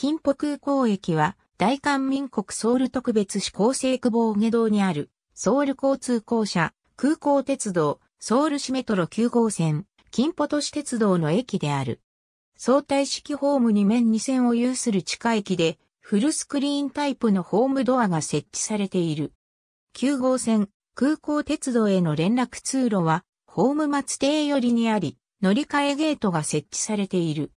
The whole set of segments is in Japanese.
金浦空港駅は、大韓民国ソウル特別市高生久保下道にある、ソウル交通公社、空港鉄道、ソウル市メトロ9号線、金浦都市鉄道の駅である。相対式ホーム2面2線を有する地下駅で、フルスクリーンタイプのホームドアが設置されている。9号線、空港鉄道への連絡通路は、ホーム松邸寄りにあり、乗り換えゲートが設置されている。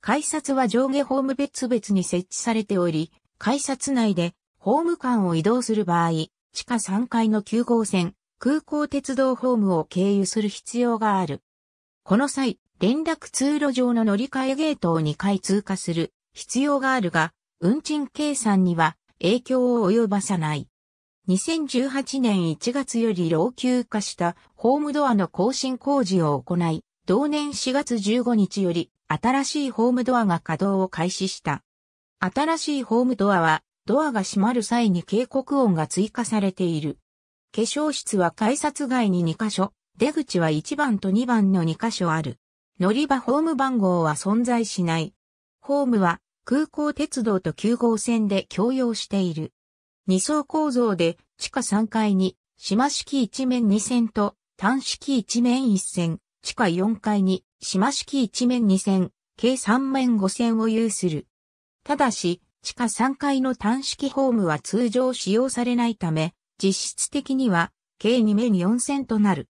改札は上下ホーム別々に設置されており、改札内でホーム間を移動する場合、地下3階の9号線、空港鉄道ホームを経由する必要がある。この際、連絡通路上の乗り換えゲートを2回通過する必要があるが、運賃計算には影響を及ばさない。2018年1月より老朽化したホームドアの更新工事を行い、同年4月15日より新しいホームドアが稼働を開始した。新しいホームドアはドアが閉まる際に警告音が追加されている。化粧室は改札外に2カ所、出口は1番と2番の2カ所ある。乗り場ホーム番号は存在しない。ホームは空港鉄道と9号線で共用している。2層構造で地下3階に島式一面2線と単式一面1線、地下4階に、島式一面2線、計3面5線を有する。ただし、地下3階の単式ホームは通常使用されないため、実質的には、計2面4線となる。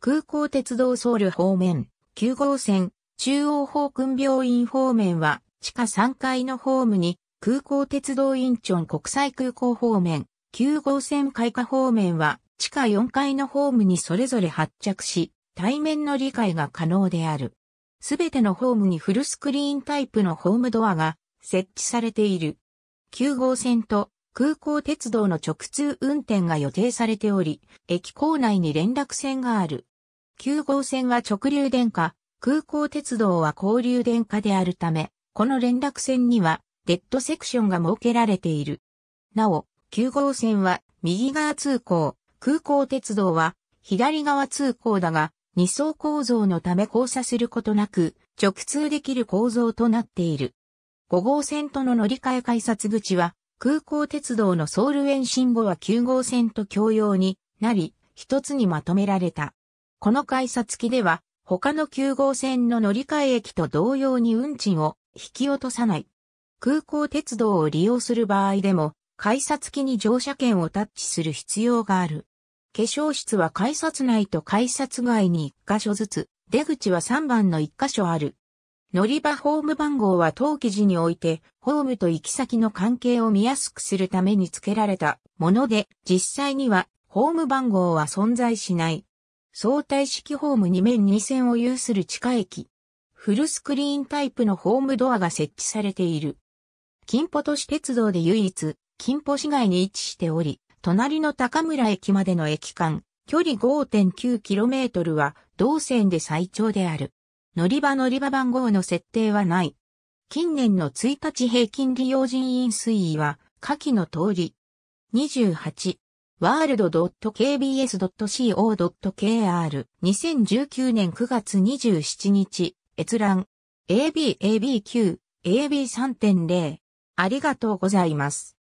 空港鉄道ソウル方面、9号線、中央方訓病院方面は、地下3階のホームに、空港鉄道インチョン国際空港方面、9号線開花方面は、地下4階のホームにそれぞれ発着し、対面の理解が可能である。すべてのホームにフルスクリーンタイプのホームドアが設置されている。9号線と空港鉄道の直通運転が予定されており、駅構内に連絡線がある。9号線は直流電化、空港鉄道は交流電化であるため、この連絡線にはデッドセクションが設けられている。なお、9号線は右側通行、空港鉄道は左側通行だが、二層構造のため交差することなく直通できる構造となっている。5号線との乗り換え改札口は空港鉄道のソウル延伸後は9号線と共用になり、一つにまとめられた。この改札機では他の9号線の乗り換え駅と同様に運賃を引き落とさない。空港鉄道を利用する場合でも改札機に乗車券をタッチする必要がある。化粧室は改札内と改札外に1箇所ずつ、出口は3番の1箇所ある。乗り場ホーム番号は当記事において、ホームと行き先の関係を見やすくするために付けられたもので、実際には、ホーム番号は存在しない。相対式ホーム2面2線を有する地下駅。フルスクリーンタイプのホームドアが設置されている。金歩都市鉄道で唯一、金歩市街に位置しており、隣の高村駅までの駅間、距離 5.9km は同線で最長である。乗り場乗り場番号の設定はない。近年の1日平均利用人員推移は、下記の通り。28、world.kbs.co.kr、2019年9月27日、閲覧。AB、ABQ、AB3.0。ありがとうございます。